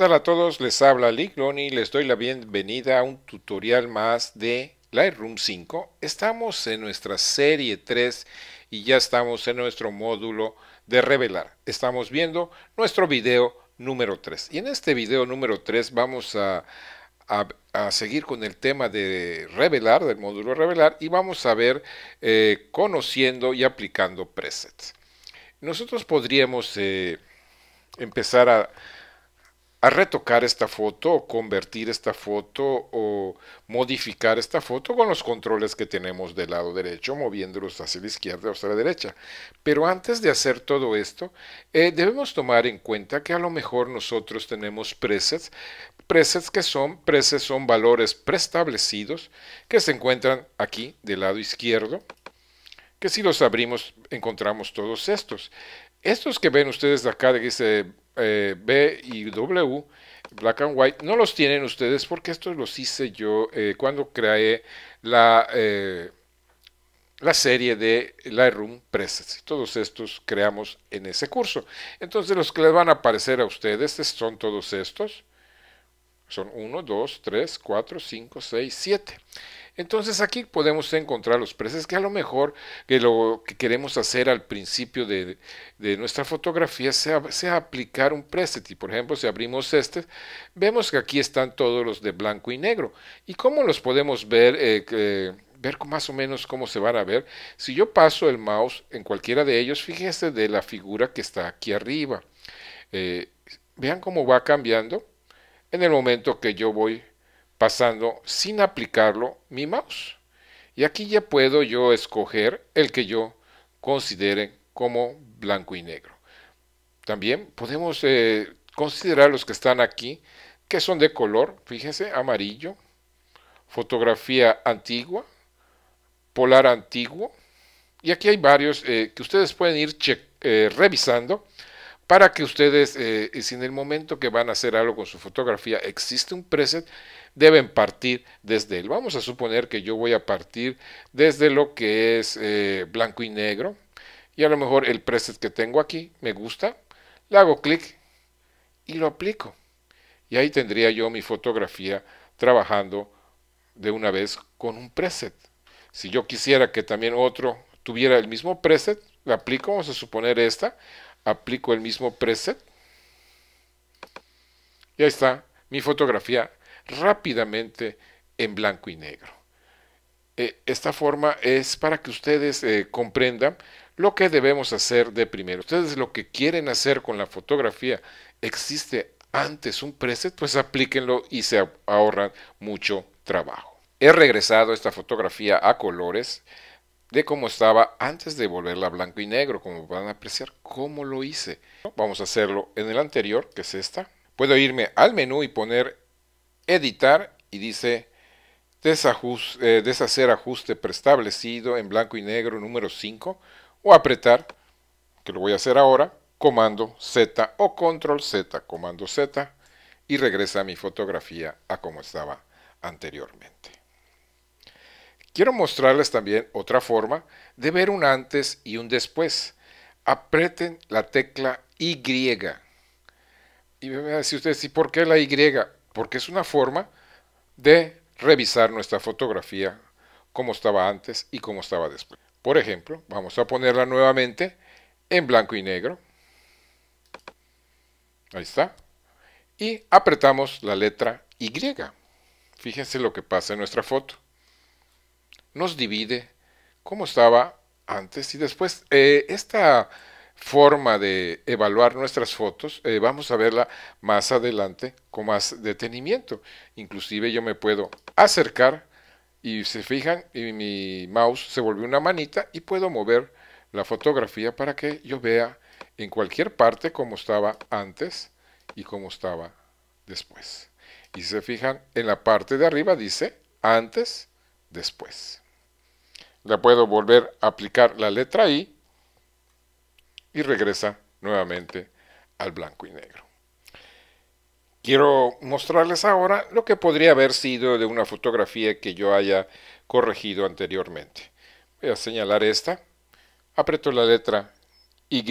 Hola a todos? Les habla Liglon y les doy la bienvenida a un tutorial más de Lightroom 5. Estamos en nuestra serie 3 y ya estamos en nuestro módulo de revelar. Estamos viendo nuestro video número 3. Y en este video número 3 vamos a, a, seguir con el tema de revelar, del módulo revelar, y vamos a ver eh, conociendo y aplicando presets. Nosotros podríamos eh, empezar a a retocar esta foto o convertir esta foto o modificar esta foto con los controles que tenemos del lado derecho, moviéndolos hacia la izquierda o hacia la derecha. Pero antes de hacer todo esto, eh, debemos tomar en cuenta que a lo mejor nosotros tenemos presets, presets que son, presets son valores preestablecidos que se encuentran aquí del lado izquierdo, que si los abrimos encontramos todos estos. Estos que ven ustedes acá, que dice eh, B y W, Black and White, no los tienen ustedes porque estos los hice yo eh, cuando creé la, eh, la serie de Lightroom Presets. Todos estos creamos en ese curso. Entonces los que les van a aparecer a ustedes son todos estos. Son 1, 2, 3, 4, 5, 6, 7. Entonces aquí podemos encontrar los presets que a lo mejor que lo que queremos hacer al principio de, nuestra fotografía sea, aplicar un preset. Y por ejemplo, si abrimos este, vemos que aquí están todos los de blanco y negro. ¿Y cómo los podemos ver? Eh, ver más o menos cómo se van a ver. Si yo paso el mouse en cualquiera de ellos, fíjese de la figura que está aquí arriba. Eh, vean cómo va cambiando en el momento que yo voy pasando sin aplicarlo mi mouse. Y aquí ya puedo yo escoger el que yo considere como blanco y negro. También podemos eh, considerar los que están aquí, que son de color, fíjense, amarillo, fotografía antigua, polar antiguo, y aquí hay varios eh, que ustedes pueden ir eh, revisando para que ustedes, eh, si en el momento que van a hacer algo con su fotografía existe un preset, deben partir desde él. Vamos a suponer que yo voy a partir desde lo que es eh, blanco y negro, y a lo mejor el preset que tengo aquí me gusta, le hago clic y lo aplico. Y ahí tendría yo mi fotografía trabajando de una vez con un preset. Si yo quisiera que también otro tuviera el mismo preset, le aplico, vamos a suponer esta, aplico el mismo preset. Y ahí está mi fotografía rápidamente en blanco y negro. Eh, esta forma es para que ustedes eh, comprendan lo que debemos hacer de primero. Ustedes lo que quieren hacer con la fotografía, existe antes un preset, pues aplíquenlo y se ahorran mucho trabajo. He regresado esta fotografía a colores de cómo estaba antes de volverla blanco y negro, como van a apreciar cómo lo hice. Vamos a hacerlo en el anterior, que es esta. Puedo irme al menú y poner editar y dice eh, deshacer ajuste preestablecido en blanco y negro número 5 o apretar, que lo voy a hacer ahora, comando Z o control Z, comando Z y regresa mi fotografía a como estaba anteriormente. Quiero mostrarles también otra forma de ver un antes y un después. Apreten la tecla Y. Y me van a decir ustedes, ¿y por qué la Y? Porque es una forma de revisar nuestra fotografía como estaba antes y como estaba después. Por ejemplo, vamos a ponerla nuevamente en blanco y negro. Ahí está. Y apretamos la letra Y. Fíjense lo que pasa en nuestra foto nos divide, como estaba antes y después. Eh, esta forma de evaluar nuestras fotos, eh, vamos a verla más adelante con más detenimiento. Inclusive yo me puedo acercar y se fijan, y mi mouse se volvió una manita y puedo mover la fotografía para que yo vea en cualquier parte como estaba antes y como estaba después. Y se fijan, en la parte de arriba dice antes después. Le puedo volver a aplicar la letra I y regresa nuevamente al blanco y negro. Quiero mostrarles ahora lo que podría haber sido de una fotografía que yo haya corregido anteriormente. Voy a señalar esta, aprieto la letra Y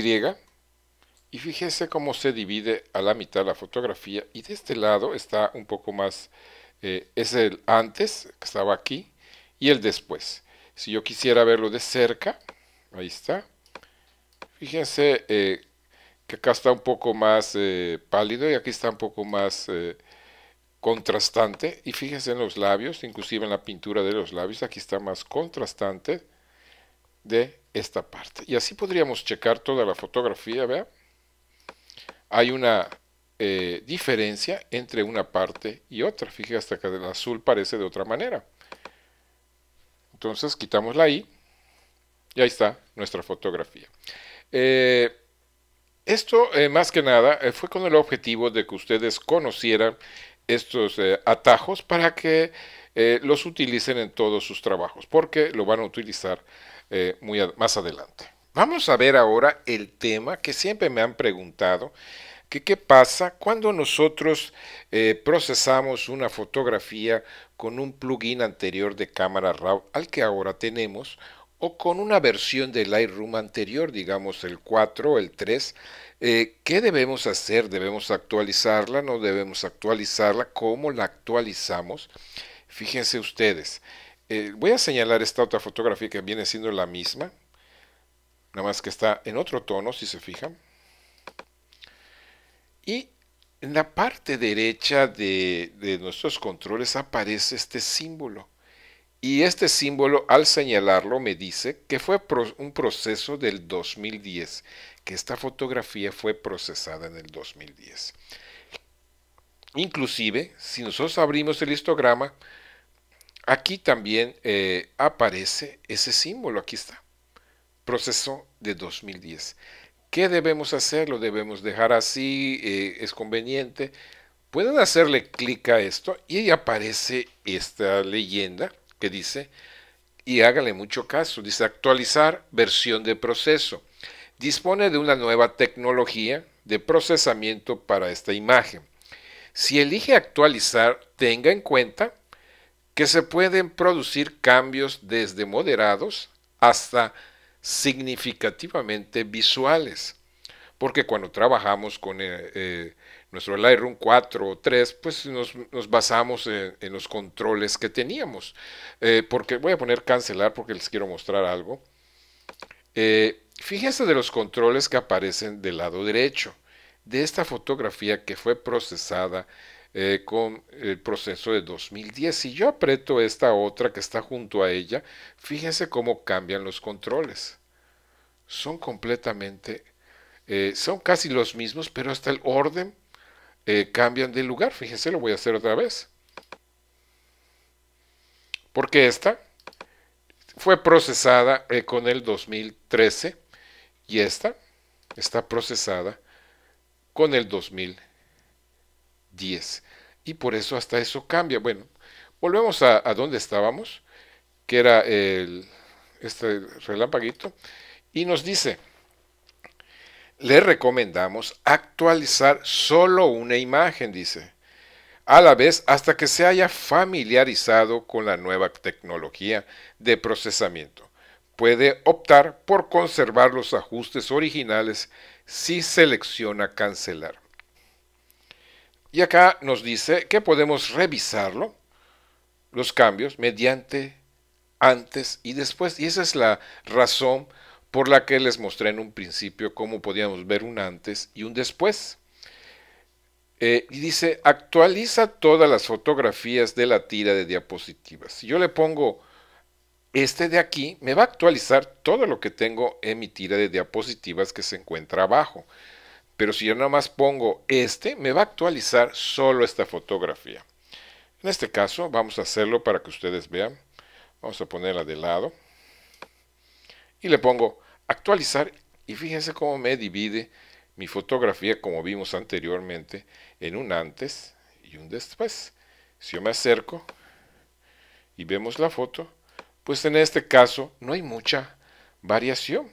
y fíjese cómo se divide a la mitad la fotografía y de este lado está un poco más, eh, es el antes que estaba aquí y el después. Si yo quisiera verlo de cerca, ahí está. Fíjense eh, que acá está un poco más eh, pálido y aquí está un poco más eh, contrastante. Y fíjense en los labios, inclusive en la pintura de los labios, aquí está más contrastante de esta parte. Y así podríamos checar toda la fotografía, ¿vea? Hay una diferencia entre una parte y otra. Fíjese hasta que el azul parece de otra manera. Entonces quitamos la I y ahí está nuestra fotografía. Eh, esto eh, más que nada eh, fue con el objetivo de que ustedes conocieran estos atajos para que los utilicen en todos sus trabajos, porque lo van a utilizar muy más adelante. Vamos a ver ahora el tema que siempre me han preguntado qué pasa cuando nosotros eh, procesamos una fotografía con un plugin anterior de cámara RAW al que ahora tenemos o con una versión de Lightroom anterior, digamos el 4, o el 3, eh, ¿qué debemos hacer? ¿Debemos actualizarla? ¿No debemos actualizarla? ¿Cómo la actualizamos? Fíjense ustedes, eh, voy a señalar esta otra fotografía que viene siendo la misma, nada más que está en otro tono, si se fijan. Y en la parte derecha de, de nuestros controles aparece este símbolo. Y este símbolo al señalarlo me dice que fue un proceso del 2010, que esta fotografía fue procesada en el 2010. Inclusive, si nosotros abrimos el histograma, aquí también eh, aparece ese símbolo, aquí está, proceso de 2010. ¿Qué debemos hacer? ¿Lo debemos dejar así? Eh, ¿Es conveniente? Pueden hacerle clic a esto y ahí aparece esta leyenda que dice, y hágale mucho caso, dice actualizar versión de proceso. Dispone de una nueva tecnología de procesamiento para esta imagen. Si elige actualizar, tenga en cuenta que se pueden producir cambios desde moderados hasta significativamente visuales. Porque cuando trabajamos con eh, eh, nuestro Lightroom 4 o 3, pues nos, basamos en, los controles que teníamos. Eh, porque voy a poner cancelar porque les quiero mostrar algo. fíjense de los controles que aparecen del lado derecho de esta fotografía que fue procesada eh, con el proceso de 2010. Si yo aprieto esta otra que está junto a ella, fíjense cómo cambian los controles. Son completamente, eh, son casi los mismos, pero hasta el orden eh, cambian de lugar. Fíjense, lo voy a hacer otra vez. Porque esta fue procesada con el 2013 y esta está procesada con el 2010. Y por eso hasta eso cambia. Bueno, volvemos a, donde estábamos, que era el, este relampaguito y nos dice, le recomendamos actualizar solo una imagen, dice, a la vez hasta que se haya familiarizado con la nueva tecnología de procesamiento puede optar por conservar los ajustes originales si selecciona cancelar. Y acá nos dice que podemos revisarlo, los cambios, mediante antes y después. Y esa es la razón por la que les mostré en un principio cómo podíamos ver un antes y un después. Eh, y dice, actualiza todas las fotografías de la tira de diapositivas. Si yo le pongo este de aquí me va a actualizar todo lo que tengo en mi tira de diapositivas que se encuentra abajo. Pero si yo nada más pongo este, me va a actualizar solo esta fotografía. En este caso vamos a hacerlo para que ustedes vean. Vamos a ponerla de lado. Y le pongo actualizar y fíjense cómo me divide mi fotografía como vimos anteriormente en un antes y un después. Si yo me acerco y vemos la foto, pues en este caso no hay mucha variación.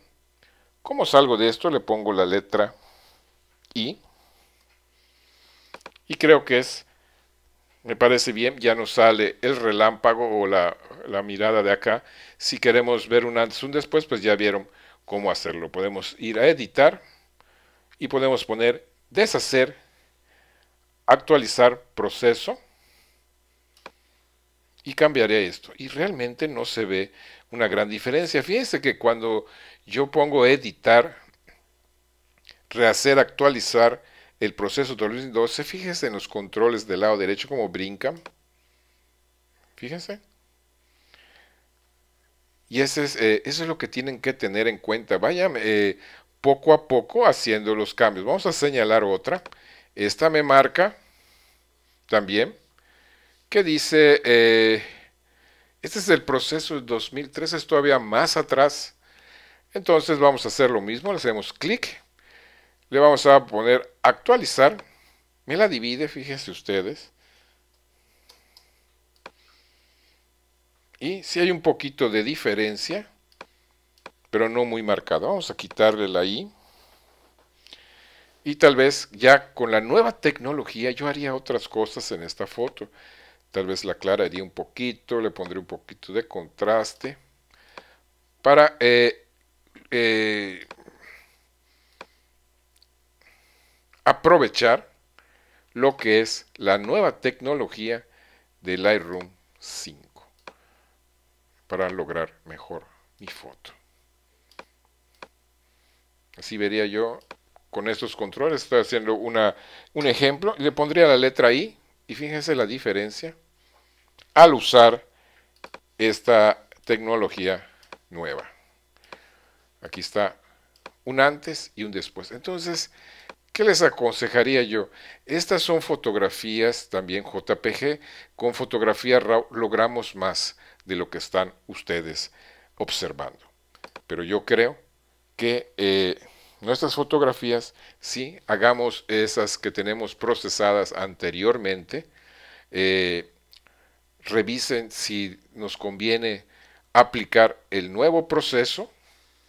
¿Cómo salgo de esto? Le pongo la letra I. Y creo que es, me parece bien, ya nos sale el relámpago o la, mirada de acá. Si queremos ver un antes, un después, pues ya vieron cómo hacerlo. Podemos ir a editar y podemos poner deshacer, actualizar proceso y cambiaré esto. Y realmente no se ve una gran diferencia. Fíjense que cuando yo pongo editar, rehacer, actualizar el proceso de 2012, fíjense en los controles del lado derecho como brincan. Fíjense. Y ese eh, eso es lo que tienen que tener en cuenta. Vayan eh, poco a poco haciendo los cambios. Vamos a señalar otra. Esta me marca también que dice, eh, este es el proceso de 2013, es todavía más atrás. Entonces vamos a hacer lo mismo, le hacemos clic, le vamos a poner actualizar, me la divide, fíjense ustedes. Y si hay un poquito de diferencia, pero no muy marcado, vamos a quitarle la I. Y tal vez ya con la nueva tecnología yo haría otras cosas en esta foto. Tal vez la aclararía un poquito, le pondré un poquito de contraste para eh, eh, aprovechar lo que es la nueva tecnología de Lightroom 5 para lograr mejor mi foto. Así vería yo con estos controles. Estoy haciendo una, un ejemplo. Le pondría la letra I y fíjense la diferencia al usar esta tecnología nueva. Aquí está un antes y un después. Entonces, ¿Qué les aconsejaría yo? Estas son fotografías también JPG. Con fotografía logramos más de lo que están ustedes observando. Pero yo creo que eh, nuestras fotografías, si hagamos esas que tenemos procesadas anteriormente. Eh, revisen si nos conviene aplicar el nuevo proceso,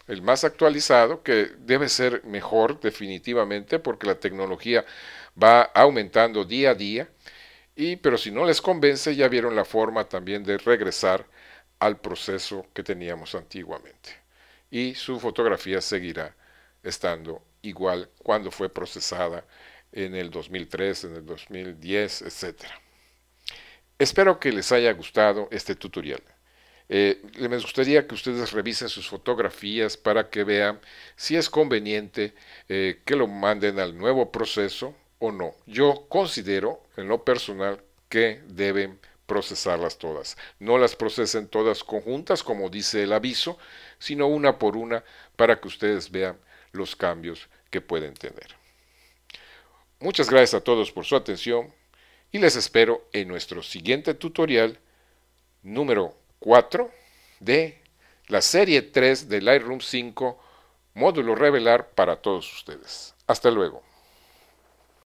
el más actualizado, que debe ser mejor definitivamente porque la tecnología va aumentando día a día, y, pero si no les convence ya vieron la forma también de regresar al proceso que teníamos antiguamente. Y su fotografía seguirá estando igual cuando fue procesada en el 2003, en el 2010, etcétera. Espero que les haya gustado este tutorial. me eh, gustaría que ustedes revisen sus fotografías para que vean si es conveniente eh, que lo manden al nuevo proceso o no. Yo considero en lo personal que deben procesarlas todas. No las procesen todas conjuntas como dice el aviso, sino una por una para que ustedes vean los cambios que pueden tener. Muchas gracias a todos por su atención y les espero en nuestro siguiente tutorial número 4 de la serie 3 de Lightroom 5 módulo revelar para todos ustedes. Hasta luego.